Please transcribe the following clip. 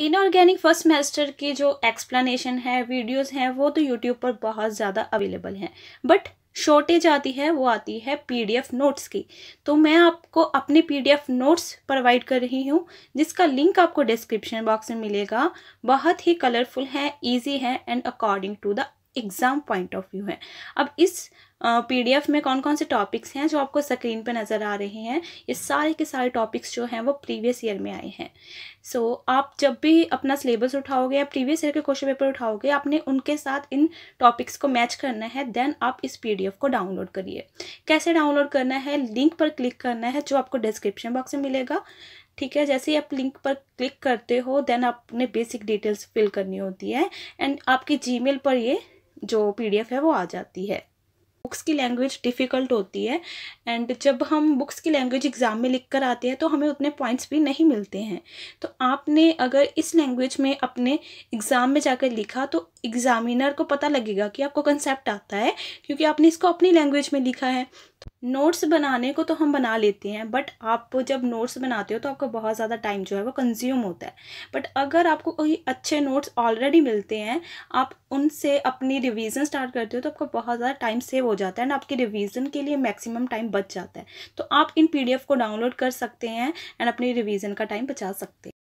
inorganic first semester के जो explanation है वीडियोस हैं वो तो यूट्यूब पर बहुत ज़्यादा अवेलेबल हैं बट शॉर्टेज आती है वो आती है पीडीएफ नोट्स की तो मैं आपको अपने पीडीएफ नोट्स प्रोवाइड कर रही हूँ जिसका लिंक आपको डिस्क्रिप्शन बॉक्स में मिलेगा बहुत ही कलरफुल है ईजी है and according to the exam point of view है अब इस पीडीएफ में कौन कौन से टॉपिक्स हैं जो आपको स्क्रीन पर नज़र आ रहे हैं ये सारे के सारे टॉपिक्स जो हैं वो प्रीवियस ईयर में आए हैं सो so, आप जब भी अपना सिलेबस उठाओगे या प्रीवियस ईयर के क्वेश्चन पेपर उठाओगे आपने उनके साथ इन टॉपिक्स को मैच करना है देन आप इस पीडीएफ को डाउनलोड करिए कैसे डाउनलोड करना है लिंक पर क्लिक करना है जो आपको डिस्क्रिप्शन बॉक्स में मिलेगा ठीक है जैसे ही आप लिंक पर क्लिक करते हो देन आपने बेसिक डिटेल्स फिल करनी होती है एंड आपकी जी पर ये जो पी है वो आ जाती है बुक्स की लैंग्वेज डिफ़िकल्ट होती है एंड जब हम बुक्स की लैंग्वेज एग्ज़ाम में लिख कर आते हैं तो हमें उतने पॉइंट्स भी नहीं मिलते हैं तो आपने अगर इस लैंग्वेज में अपने एग्ज़ाम में जाकर लिखा तो एग्ज़ामिनर को पता लगेगा कि आपको कंसेप्ट आता है क्योंकि आपने इसको अपनी लैंग्वेज में लिखा है नोट्स बनाने को तो हम बना लेते हैं बट आप जब नोट्स बनाते हो तो आपका बहुत ज़्यादा टाइम जो है वो कंज्यूम होता है बट अगर आपको कोई अच्छे नोट्स ऑलरेडी मिलते हैं आप उनसे अपनी रिवीजन स्टार्ट करते हो तो आपका बहुत ज़्यादा टाइम सेव हो जाता है एंड आपके रिवीजन के लिए मैक्सिमम टाइम बच जाता है तो आप इन पी को डाउनलोड कर सकते हैं एंड अपनी रिविज़न का टाइम बचा सकते हैं